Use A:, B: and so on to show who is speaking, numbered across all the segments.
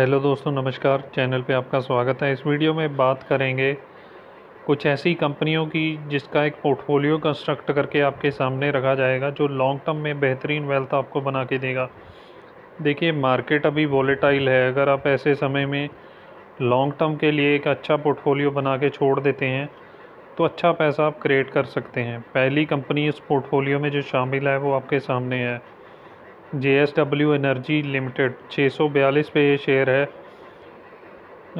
A: hello दोस्तों नमस्कार channel पे आपका स्वागत है इस वीडियो में बात करेंगे कुछ ऐसी कंपनियों की जिसका एक पोर्टफोलियो कंस्ट्रक्ट करके आपके सामने रखा जाएगा जो लॉन्ग टर्म में बेहतरीन वेल्थ आपको बना के देगा देखिए मार्केट अभी वॉलेटाइल है अगर आप ऐसे समय में लॉन्ग टर्म के लिए एक अच्छा पोर्टफोलियो बना के छोड़ देते हैं तो अच्छा पैसा आप क्रिएट कर सकते हैं पहली कंपनी इस पोर्टफोलियो में जो शामिल है वो आपके सामने है J S W energy limited छः सौ बयालीस पे ये शेयर है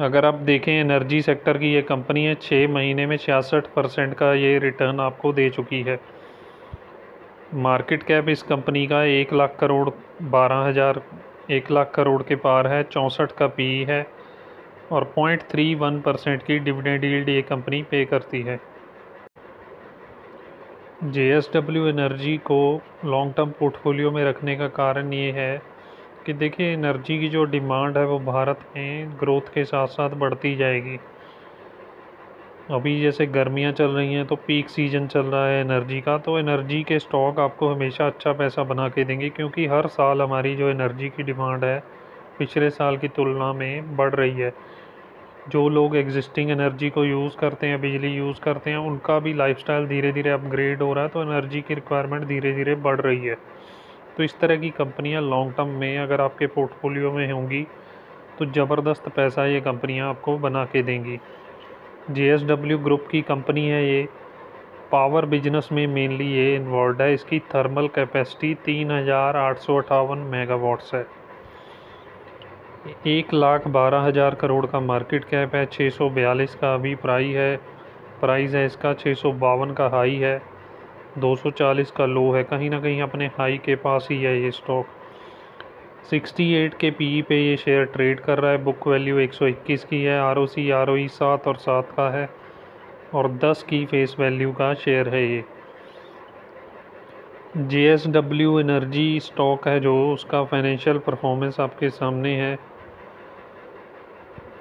A: अगर आप देखें एनर्जी सेक्टर की ये कंपनी है छः महीने में छियासठ परसेंट का ये रिटर्न आपको दे चुकी है मार्केट कैप इस कंपनी का एक लाख करोड़ बारह हज़ार एक लाख करोड़ के पार है चौंसठ का पी e है और पॉइंट थ्री वन परसेंट की डिविडेंड यील्ड ये कंपनी पे करती है जे एस डब्ल्यू एनर्जी को लॉन्ग टर्म पोर्टफोलियो में रखने का कारण ये है कि देखिए एनर्जी की जो डिमांड है वो भारत में ग्रोथ के साथ साथ बढ़ती जाएगी अभी जैसे गर्मियाँ चल रही हैं तो पीक सीजन चल रहा है एनर्जी का तो एनर्जी के स्टॉक आपको हमेशा अच्छा पैसा बना के देंगे क्योंकि हर साल हमारी जो एनर्जी की डिमांड है पिछले साल की तुलना में बढ़ रही है जो लोग एग्जिस्टिंग एनर्जी को यूज़ करते हैं बिजली यूज़ करते हैं उनका भी लाइफस्टाइल धीरे धीरे अपग्रेड हो रहा है तो एनर्जी की रिक्वायरमेंट धीरे धीरे बढ़ रही है तो इस तरह की कंपनियां लॉन्ग टर्म में अगर आपके पोर्टफोलियो में होंगी तो ज़बरदस्त पैसा ये कंपनियां आपको बना के देंगी जे ग्रुप की कंपनी है ये पावर बिजनेस में मेनली ये इन्वॉल्व है इसकी थर्मल कैपेसिटी तीन हज़ार आठ सौ मेगावाट्स है एक लाख बारह हज़ार करोड़ का मार्केट कैप है छः सौ बयालीस का अभी प्राई है प्राइस है इसका छः सौ बावन का हाई है दो सौ चालीस का लो है कहीं ना कहीं अपने हाई के पास ही है ये स्टॉक सिक्सटी एट के पी e पे ये शेयर ट्रेड कर रहा है बुक वैल्यू एक सौ इक्कीस की है R O C R O ई सात और सात का है और दस की फेस वैल्यू का शेयर है ये J S W energy stock है जो उसका फाइनेंशियल परफॉर्मेंस आपके सामने है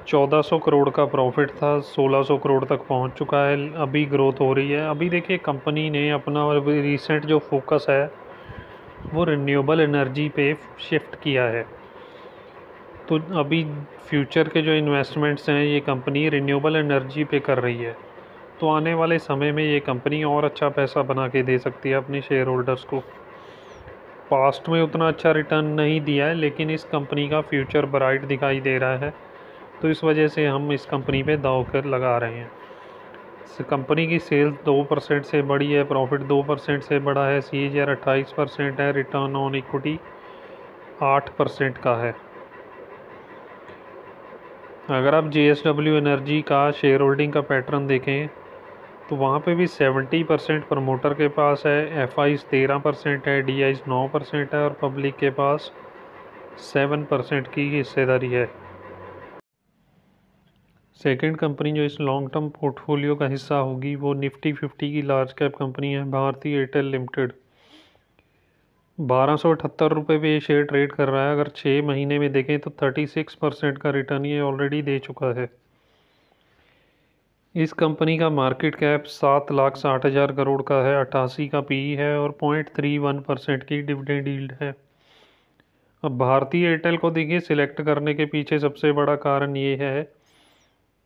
A: 1400 करोड़ का प्रॉफिट था 1600 करोड़ तक पहुंच चुका है अभी ग्रोथ हो रही है अभी देखिए कंपनी ने अपना रिसेंट जो फोकस है वो रिन्यूएबल एनर्जी पे शिफ्ट किया है तो अभी फ्यूचर के जो इन्वेस्टमेंट्स हैं ये कंपनी रिन्यूएबल एनर्जी पे कर रही है तो आने वाले समय में ये कंपनी और अच्छा पैसा बना के दे सकती है अपने शेयर होल्डर्स को पास्ट में उतना अच्छा रिटर्न नहीं दिया है लेकिन इस कंपनी का फ्यूचर ब्राइट दिखाई दे रहा है तो इस वजह से हम इस कंपनी पे दाव कर लगा रहे हैं कंपनी की सेल्स दो परसेंट से बढ़ी है प्रॉफिट दो परसेंट से बढ़ा है सी एच आर अट्ठाईस परसेंट है रिटर्न ऑन इक्विटी आठ परसेंट का है अगर आप जे एस डब्ल्यू एनर्जी का शेयर होल्डिंग का पैटर्न देखें तो वहाँ पे भी सेवेंटी परसेंट प्रमोटर के पास है एफ आईज तेरह परसेंट है डी आईज नौ परसेंट है और पब्लिक के पास सेवन परसेंट की हिस्सेदारी है सेकेंड कंपनी जो इस लॉन्ग टर्म पोर्टफोलियो का हिस्सा होगी वो निफ्टी फिफ्टी की लार्ज कैप कंपनी है भारतीय एयरटेल लिमिटेड बारह सौ अठहत्तर रुपये पर ये शेयर ट्रेड कर रहा है अगर छः महीने में देखें तो थर्टी सिक्स परसेंट का रिटर्न ये ऑलरेडी दे चुका है इस कंपनी का मार्केट कैप सात लाख साठ हज़ार करोड़ का है अट्ठासी का पी e है और पॉइंट थ्री वन परसेंट की डिविडेंड यील्ड है अब भारतीय एयरटेल को देखिए सिलेक्ट करने के पीछे सबसे बड़ा कारण ये है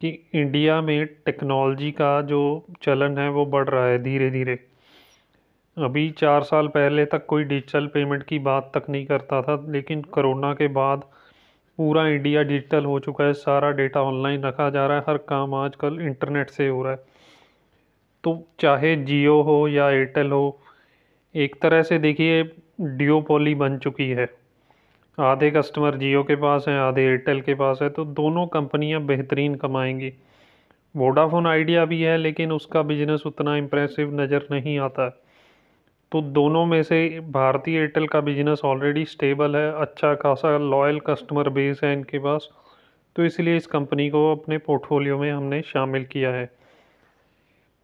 A: कि इंडिया में टेक्नोलॉजी का जो चलन है वो बढ़ रहा है धीरे धीरे अभी चार साल पहले तक कोई डिजिटल पेमेंट की बात तक नहीं करता था लेकिन कोरोना के बाद पूरा इंडिया डिजिटल हो चुका है सारा डेटा ऑनलाइन रखा जा रहा है हर काम आजकल इंटरनेट से हो रहा है तो चाहे जियो हो या एयरटेल हो एक तरह से देखिए डिओपोली बन चुकी है आधे कस्टमर जियो के पास हैं आधे एयरटेल के पास है तो दोनों कंपनियां बेहतरीन कमाएंगी वोडाफोन आइडिया भी है लेकिन उसका बिजनेस उतना इम्प्रेसिव नज़र नहीं आता तो दोनों में से भारतीय एयरटेल का बिजनेस ऑलरेडी स्टेबल है अच्छा खासा लॉयल कस्टमर बेस है इनके पास तो इसलिए इस कंपनी को अपने पोर्टफोलियो में हमने शामिल किया है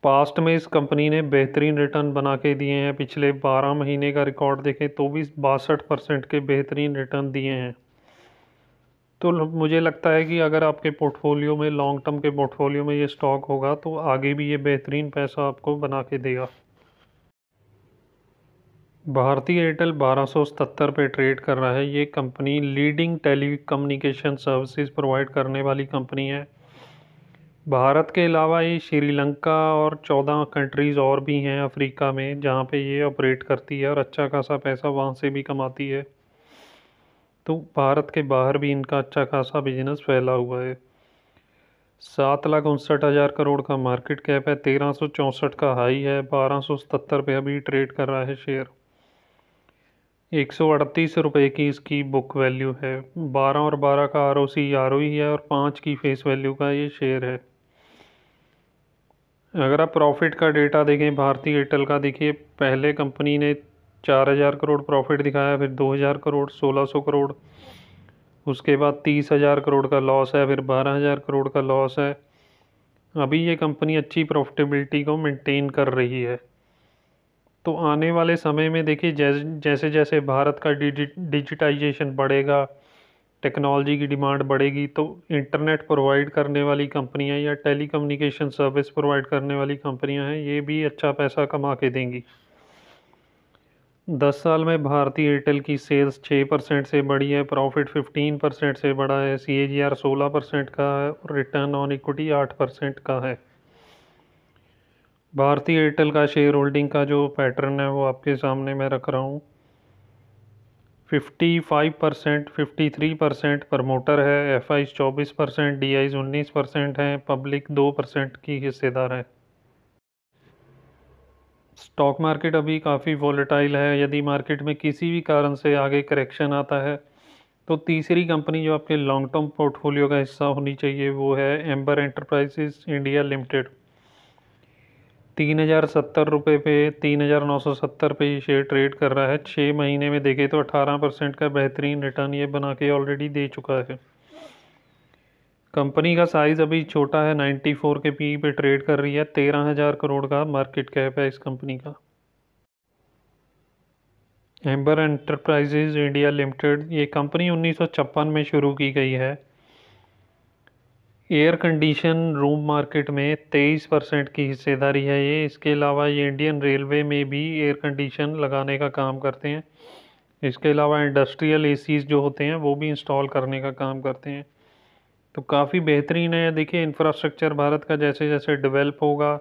A: पास्ट में इस कंपनी ने बेहतरीन रिटर्न बना के दिए हैं पिछले 12 महीने का रिकॉर्ड देखें तो भी बासठ परसेंट के बेहतरीन रिटर्न दिए हैं तो मुझे लगता है कि अगर आपके पोर्टफोलियो में लॉन्ग टर्म के पोर्टफोलियो में ये स्टॉक होगा तो आगे भी ये बेहतरीन पैसा आपको बना के देगा भारतीय एयरटेल 1277 पे ट्रेड कर रहा है ये company leading telecommunication services provide करने वाली कंपनी है भारत के अलावा ये श्रीलंका और चौदह कंट्रीज़ और भी हैं अफ्रीका में जहाँ पे ये ऑपरेट करती है और अच्छा खासा पैसा वहाँ से भी कमाती है तो भारत के बाहर भी इनका अच्छा खासा बिजनेस फैला हुआ है सात लाख उनसठ हज़ार करोड़ का मार्केट कैप है तेरह सौ चौंसठ का हाई है बारह सौ सतहत्तर पे अभी ट्रेड कर रहा है शेयर एक सौ अड़तीस रुपये की इसकी बुक वैल्यू है बारह और बारह का आर ओ सी आर ओ ही है और पाँच की फेस वैल्यू का ये शेयर है अगर आप प्रॉफिट का डेटा देखें भारतीय एयरटेल का देखिए पहले कंपनी ने चार हज़ार करोड़ प्रॉफिट दिखाया फिर दो हज़ार करोड़ सोलह सौ करोड़ उसके बाद तीस हज़ार करोड़ का लॉस है फिर बारह हज़ार करोड़ का लॉस है अभी ये कंपनी अच्छी प्रॉफिटेबिलिटी को मेंटेन कर रही है तो आने वाले समय में देखिए जैसे जैसे भारत का डिजिटाइजेशन बढ़ेगा टेक्नोलॉजी की डिमांड बढ़ेगी तो इंटरनेट प्रोवाइड करने वाली कंपनियां या टेली सर्विस प्रोवाइड करने वाली कंपनियां हैं ये भी अच्छा पैसा कमा के देंगी दस साल में भारतीय एयरटेल की सेल्स छः परसेंट से बढ़ी है प्रॉफिट फिफ्टीन परसेंट से बढ़ा है सी ए जी आर सोलह परसेंट का है और रिटर्न ऑन इक्विटी आठ परसेंट का है भारतीय एयरटेल का शेयर होल्डिंग का जो पैटर्न है वो आपके सामने मैं रख रहा हूँ 55 परसेंट फिफ्टी परसेंट प्रमोटर है एफ आईज चौबीस परसेंट डी आईज उन्नीस परसेंट हैं पब्लिक दो परसेंट की हिस्सेदार है स्टॉक मार्केट अभी काफ़ी वॉलेटाइल है यदि मार्केट में किसी भी कारण से आगे करेक्शन आता है तो तीसरी कंपनी जो आपके लॉन्ग टर्म पोर्टफोलियो का हिस्सा होनी चाहिए वो है एम्बर एंटरप्राइजेस इंडिया लिमिटेड तीन हज़ार सत्तर रुपये पे तीन हज़ार नौ सौ सत्तर पे ये शेयर ट्रेड कर रहा है छः महीने में देखें तो अठारह परसेंट का बेहतरीन रिटर्न ये बना के ऑलरेडी दे चुका है कंपनी का साइज़ अभी छोटा है नाइन्टी फोर के पी e पे ट्रेड कर रही है तेरह हज़ार करोड़ का मार्केट कैप है इस कंपनी का एम्बर एंटरप्राइजेज इंडिया लिमिटेड ये कंपनी उन्नीस में शुरू की गई है एयर कंडीशन रूम मार्केट में 23 परसेंट की हिस्सेदारी है ये इसके अलावा ये इंडियन रेलवे में भी एयर कंडीशन लगाने का काम करते हैं इसके अलावा इंडस्ट्रियल ए जो होते हैं वो भी इंस्टॉल करने का काम करते हैं तो काफ़ी बेहतरीन है देखिए इंफ्रास्ट्रक्चर भारत का जैसे जैसे डेवलप होगा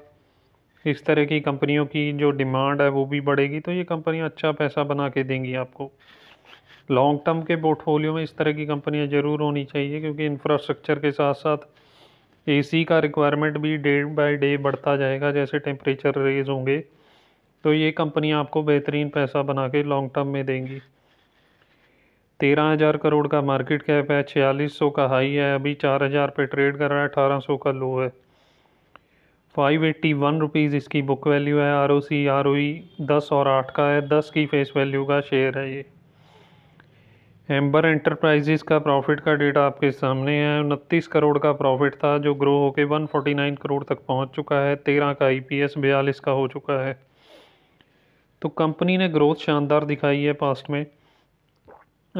A: इस तरह की कंपनियों की जो डिमांड है वो भी बढ़ेगी तो ये कंपनियाँ अच्छा पैसा बना के देंगी आपको लॉन्ग टर्म के पोर्टफोलियो में इस तरह की कंपनियां ज़रूर होनी चाहिए क्योंकि इंफ्रास्ट्रक्चर के साथ साथ एसी का रिक्वायरमेंट भी डे बाय डे बढ़ता जाएगा जैसे टेम्परेचर रेज होंगे तो ये कंपनियां आपको बेहतरीन पैसा बना के लॉन्ग टर्म में देंगी तेरह हज़ार करोड़ का मार्केट कैप है छियालीस सौ का हाई है अभी चार हज़ार पे ट्रेड कर रहा है अठारह सौ का लो है फाइव एट्टी वन रुपीज़ इसकी बुक वैल्यू है R O C R O E दस और आठ का है दस की फेस वैल्यू का शेयर है ये एम्बर एंटरप्राइजेज का प्रॉफिट का डेटा आपके सामने है उनतीस करोड़ का प्रॉफिट था जो ग्रो होकर नाइन करोड़ तक पहुंच चुका है तेरह का ई पी एस बयालीस का हो चुका है तो कंपनी ने ग्रोथ शानदार दिखाई है पास्ट में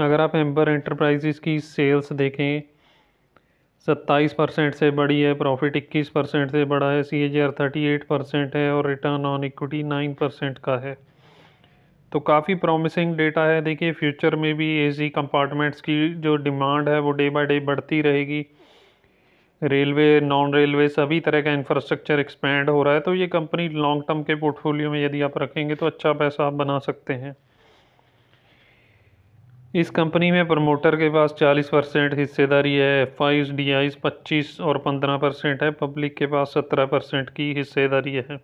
A: अगर आप एम्बर एंटरप्राइजेज की सेल्स देखें सत्ताईस परसेंट से बड़ी है प्रॉफिट इक्कीस परसेंट से बड़ा है C A R thirty eight percent है और return on equity nine percent का है तो काफ़ी प्रॉमिसिंग डेटा है देखिए फ्यूचर में भी एसी कंपार्टमेंट्स की जो डिमांड है वो डे बाय डे बढ़ती रहेगी रेलवे नॉन रेलवे सभी तरह का इंफ्रास्ट्रक्चर एक्सपेंड हो रहा है तो ये कंपनी लॉन्ग टर्म के पोर्टफोलियो में यदि आप रखेंगे तो अच्छा पैसा आप बना सकते हैं इस कंपनी में प्रमोटर के पास 40 परसेंट हिस्सेदारी है एफ आईज डी आईज पच्चीस और 15 परसेंट है पब्लिक के पास 17 परसेंट की हिस्सेदारी है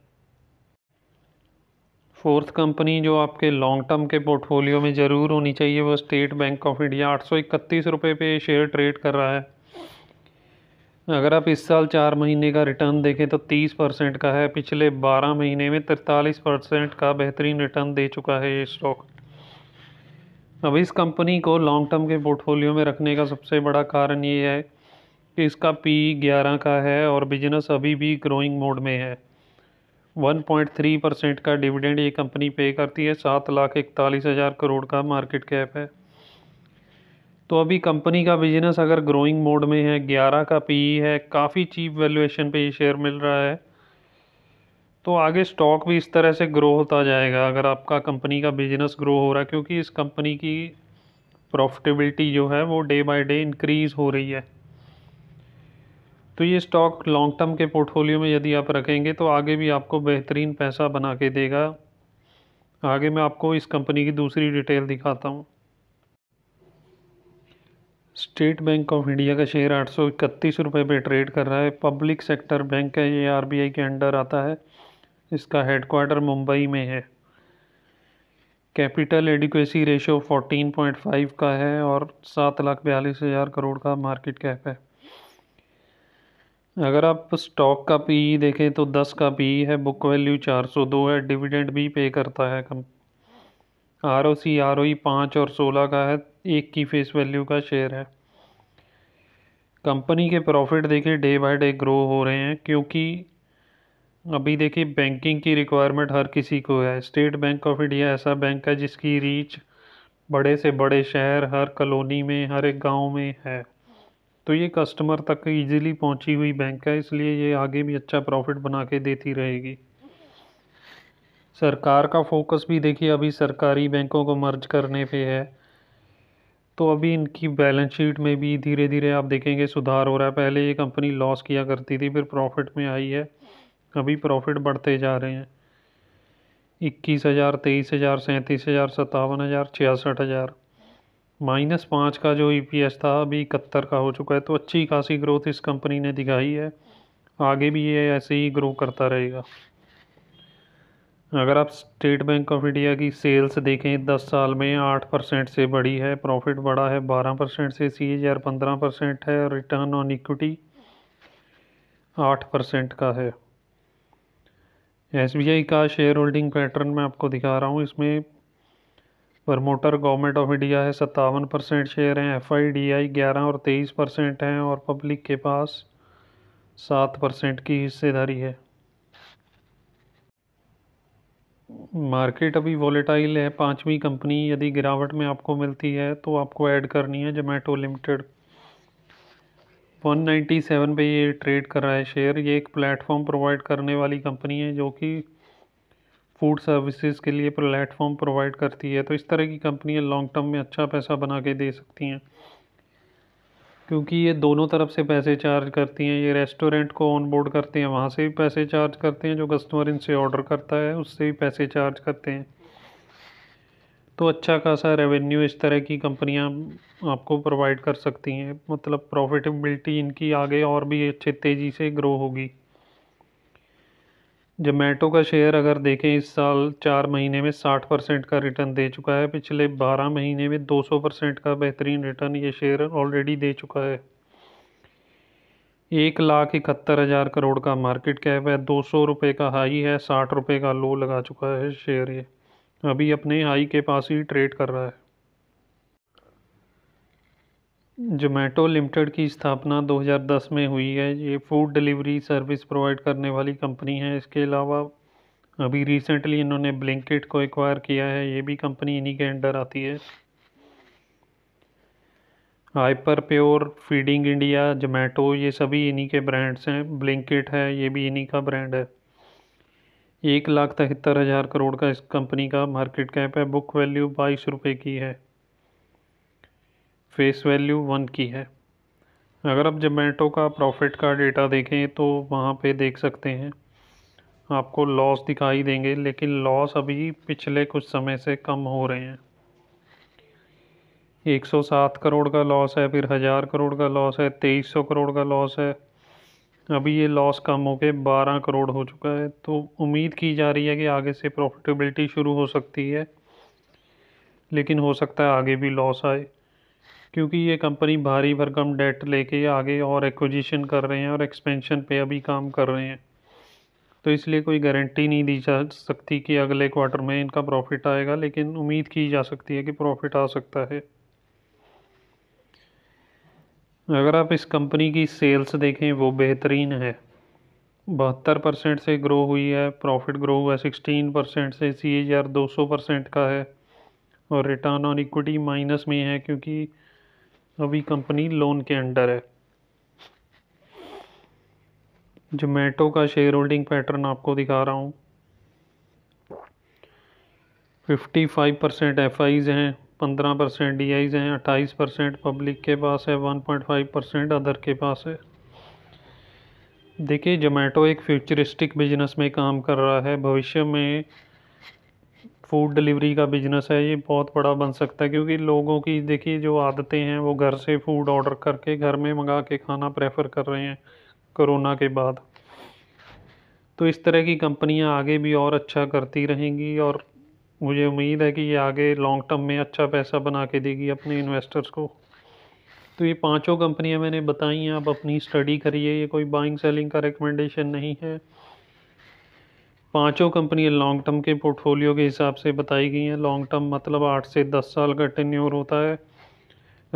A: फोर्थ कंपनी जो आपके लॉन्ग टर्म के पोर्टफोलियो में ज़रूर होनी चाहिए वो स्टेट बैंक ऑफ इंडिया आठ सौ इकतीस रुपये पे शेयर ट्रेड कर रहा है अगर आप इस साल चार महीने का रिटर्न देखें तो तीस परसेंट का है पिछले बारह महीने में तिरतालीस परसेंट का बेहतरीन रिटर्न दे चुका है ये स्टॉक अब इस कंपनी को लॉन्ग टर्म के पोर्टफोलियो में रखने का सबसे बड़ा कारण ये है कि इसका पी ग्यारह का है और बिजनेस अभी भी ग्रोइंग मोड में है 1.3 परसेंट का डिविडेंड ये कंपनी पे करती है सात लाख इकतालीस हज़ार करोड़ का मार्केट कैप है तो अभी कंपनी का बिजनेस अगर ग्रोइंग मोड में है 11 का पी e है काफ़ी चीप वैल्यूएशन पे ये शेयर मिल रहा है तो आगे स्टॉक भी इस तरह से ग्रो होता जाएगा अगर आपका कंपनी का बिजनेस ग्रो हो रहा है क्योंकि इस कंपनी की प्रॉफिटेबिलिटी जो है वो डे बाई डे इनक्रीज़ हो रही है तो ये स्टॉक लॉन्ग टर्म के पोर्टफोलियो में यदि आप रखेंगे तो आगे भी आपको बेहतरीन पैसा बना के देगा आगे मैं आपको इस कंपनी की दूसरी डिटेल दिखाता हूँ स्टेट बैंक ऑफ इंडिया का शेयर आठ सौ इकतीस रुपये पर ट्रेड कर रहा है पब्लिक सेक्टर बैंक है ये आरबीआई के अंडर आता है इसका हेडकोार्टर मुंबई में है कैपिटल एडिक्वेसी रेशो 14.5 का है और सात लाख बयालीस हज़ार करोड़ का मार्केट कैप है अगर आप स्टॉक का पी e देखें तो दस का पी e है बुक वैल्यू चार सौ दो है डिविडेंड भी पे करता है कम are O C R O ई पाँच और सोलह का है एक की फेस वैल्यू का शेयर है कंपनी के प्रॉफिट देखिए डे बाय डे ग्रो हो रहे हैं क्योंकि अभी देखिए बैंकिंग की रिक्वायरमेंट हर किसी को है स्टेट बैंक ऑफ इंडिया ऐसा बैंक है जिसकी रीच बड़े से बड़े शहर हर कॉलोनी में हर एक गांव में है तो ये कस्टमर तक इजीली पहुंची हुई बैंक है इसलिए ये आगे भी अच्छा प्रॉफिट बना के देती रहेगी सरकार का फोकस भी देखिए अभी सरकारी बैंकों को मर्ज करने पे है तो अभी इनकी बैलेंस शीट में भी धीरे धीरे आप देखेंगे सुधार हो रहा है पहले ये कंपनी लॉस किया करती थी फिर प्रॉफिट में आई है अभी प्रॉफिट बढ़ते जा रहे हैं इक्कीस हज़ार तेईस हज़ार सैंतीस हज़ार सत्तावन हज़ार छियासठ हज़ार माइनस पाँच का जो ई e था अभी इकहत्तर का हो चुका है तो अच्छी खासी ग्रोथ इस कंपनी ने दिखाई है आगे भी ये ऐसे ही ग्रो करता रहेगा अगर आप स्टेट बैंक ऑफ इंडिया की सेल्स देखें दस साल में आठ परसेंट से बढ़ी है प्रॉफिट बढ़ा है बारह परसेंट से सी एच पंद्रह परसेंट है और रिटर्न ऑन इक्विटी आठ परसेंट का है एस बी आई का शेयर होल्डिंग पैटर्न मैं आपको दिखा रहा हूँ इसमें प्रमोटर गवर्नमेंट ऑफ इंडिया है सत्तावन परसेंट शेयर हैं एफ आई डी आई ग्यारह और तेईस परसेंट हैं और पब्लिक के पास सात परसेंट की हिस्सेदारी है मार्केट अभी वॉलेटाइल है पांचवी कंपनी यदि गिरावट में आपको मिलती है तो आपको ऐड करनी है जोमेटो लिमिटेड 197 पे ये ट्रेड कर रहा है शेयर ये एक प्लेटफॉर्म प्रोवाइड करने वाली कंपनी है जो कि फूड सर्विसेज के लिए प्लेटफॉर्म प्रोवाइड करती है तो इस तरह की कंपनियाँ लॉन्ग टर्म में अच्छा पैसा बना के दे सकती हैं क्योंकि ये दोनों तरफ से पैसे चार्ज करती हैं ये रेस्टोरेंट को ऑन बोर्ड करते हैं वहाँ से भी पैसे चार्ज करते हैं जो कस्टमर इनसे ऑर्डर करता है उससे भी पैसे चार्ज करते हैं तो अच्छा खासा रेवेन्यू इस तरह की कंपनियाँ आपको प्रोवाइड कर सकती हैं मतलब प्रॉफिटेबिलिटी इनकी आगे और भी अच्छे तेज़ी से ग्रो होगी जोमेटो का शेयर अगर देखें इस साल चार महीने में साठ परसेंट का रिटर्न दे चुका है पिछले बारह महीने में दो सौ परसेंट का बेहतरीन रिटर्न ये शेयर ऑलरेडी दे चुका है एक लाख इकहत्तर हज़ार करोड़ का मार्केट कैप है दो सौ रुपये का हाई है साठ रुपये का लो लगा चुका है शेयर ये अभी अपने हाई के पास ही ट्रेड कर रहा है जोमेटो लिमिटेड की स्थापना 2010 में हुई है ये फूड डिलीवरी सर्विस प्रोवाइड करने वाली कंपनी है इसके अलावा अभी रिसेंटली इन्होंने ब्लिंकिट को एक्वायर किया है ये भी कंपनी इन्हीं के अंडर आती है hyper pure feeding India Zomato ये सभी इन्हीं के ब्रांड्स हैं ब्लिंकिट है ये भी इन्हीं का ब्रांड है एक लाख तिहत्तर हज़ार करोड़ का इस कंपनी का मार्केट कैप है बुक वैल्यू बाईस रुपये की है फेस वैल्यू वन की है अगर आप जोमेटो का प्रॉफिट का डेटा देखें तो वहाँ पे देख सकते हैं आपको लॉस दिखाई देंगे लेकिन लॉस अभी पिछले कुछ समय से कम हो रहे हैं 107 करोड़ का लॉस है फिर हज़ार करोड़ का लॉस है 2300 करोड़ का लॉस है अभी ये लॉस कम हो के बारह करोड़ हो चुका है तो उम्मीद की जा रही है कि आगे से प्रॉफिटेबिलिटी शुरू हो सकती है लेकिन हो सकता है आगे भी लॉस आए क्योंकि ये कंपनी भारी भरकम डेट लेके आगे और एक्विजिशन कर रहे हैं और एक्सपेंशन पे अभी काम कर रहे हैं तो इसलिए कोई गारंटी नहीं दी जा सकती कि अगले क्वार्टर में इनका प्रॉफिट आएगा लेकिन उम्मीद की जा सकती है कि प्रॉफिट आ सकता है अगर आप इस कंपनी की सेल्स देखें वो बेहतरीन है बहत्तर परसेंट से ग्रो हुई है प्रॉफिट ग्रो हुआ है सिक्सटीन परसेंट से सी एच आर दो सौ परसेंट का है और रिटर्न ऑन इक्विटी माइनस में है क्योंकि अभी कंपनी लोन के अंडर है जोमेटो का शेयर होल्डिंग पैटर्न आपको दिखा रहा हूँ fifty five percent F IIs हैं पंद्रह परसेंट डी आईज़ हैं 28 परसेंट पब्लिक के पास है one point five percent other के पास है देखिए जोमेटो एक फ्यूचरिस्टिक बिजनेस में काम कर रहा है भविष्य में फूड डिलीवरी का बिजनेस है ये बहुत बड़ा बन सकता है क्योंकि लोगों की देखिए जो आदतें हैं वो घर से फूड ऑर्डर करके घर में मंगा के खाना प्रेफर कर रहे हैं कोरोना के बाद तो इस तरह की कंपनियां आगे भी और अच्छा करती रहेंगी और मुझे उम्मीद है कि ये आगे लॉन्ग टर्म में अच्छा पैसा बना के देगी अपने इन्वेस्टर्स को तो ये पांचों कंपनियां मैंने बताई हैं आप अपनी स्टडी करिए ये कोई बाइंग सेलिंग का रिकमेंडेशन नहीं है पांचों कंपनियां लॉन्ग टर्म के पोर्टफोलियो के हिसाब से बताई गई हैं लॉन्ग टर्म मतलब आठ से दस साल का टेन्योर होता है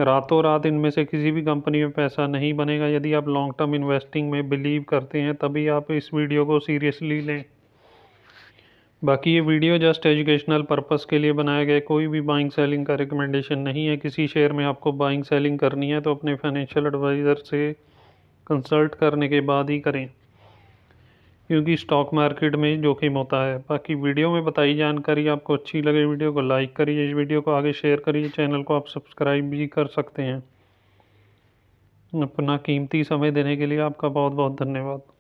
A: रातों रात इनमें से किसी भी कंपनी में पैसा नहीं बनेगा यदि आप लॉन्ग टर्म इन्वेस्टिंग में बिलीव करते हैं तभी आप इस वीडियो को सीरियसली लें बाकी ये वीडियो जस्ट एजुकेशनल पर्पस के लिए बनाया गया कोई भी बाइंग सेलिंग का रिकमेंडेशन नहीं है किसी शेयर में आपको बाइंग सेलिंग करनी है तो अपने फाइनेंशियल एडवाइज़र से कंसल्ट करने के बाद ही करें क्योंकि स्टॉक मार्केट में जोखिम होता है बाकी वीडियो में बताई जानकारी आपको अच्छी लगे वीडियो को लाइक करिए इस वीडियो को आगे शेयर करिए चैनल को आप सब्सक्राइब भी कर सकते हैं अपना कीमती समय देने के लिए आपका बहुत बहुत धन्यवाद